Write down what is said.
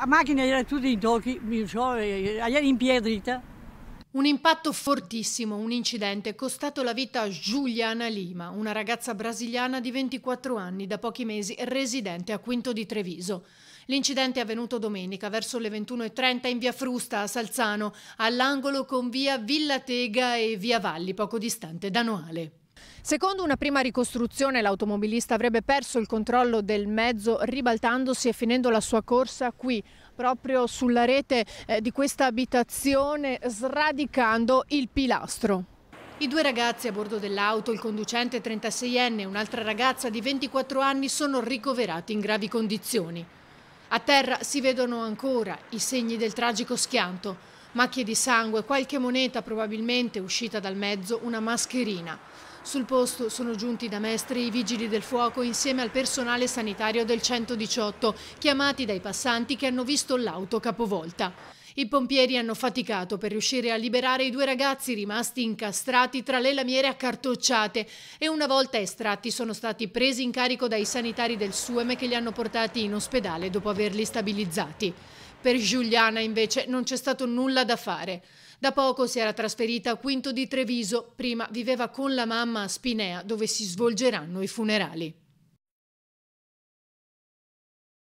La macchina era tutto in tocchi, era in pietrita. Un impatto fortissimo, un incidente, è costato la vita a Giuliana Lima, una ragazza brasiliana di 24 anni, da pochi mesi residente a Quinto di Treviso. L'incidente è avvenuto domenica verso le 21.30 in via Frusta a Salzano, all'angolo con via Villa Tega e via Valli, poco distante da Noale. Secondo una prima ricostruzione l'automobilista avrebbe perso il controllo del mezzo ribaltandosi e finendo la sua corsa qui, proprio sulla rete eh, di questa abitazione, sradicando il pilastro. I due ragazzi a bordo dell'auto, il conducente 36enne e un'altra ragazza di 24 anni, sono ricoverati in gravi condizioni. A terra si vedono ancora i segni del tragico schianto, macchie di sangue, qualche moneta probabilmente uscita dal mezzo, una mascherina. Sul posto sono giunti da Mestre i vigili del fuoco insieme al personale sanitario del 118, chiamati dai passanti che hanno visto l'auto capovolta. I pompieri hanno faticato per riuscire a liberare i due ragazzi rimasti incastrati tra le lamiere accartocciate e una volta estratti sono stati presi in carico dai sanitari del Sueme che li hanno portati in ospedale dopo averli stabilizzati. Per Giuliana invece non c'è stato nulla da fare. Da poco si era trasferita a Quinto di Treviso, prima viveva con la mamma a Spinea dove si svolgeranno i funerali.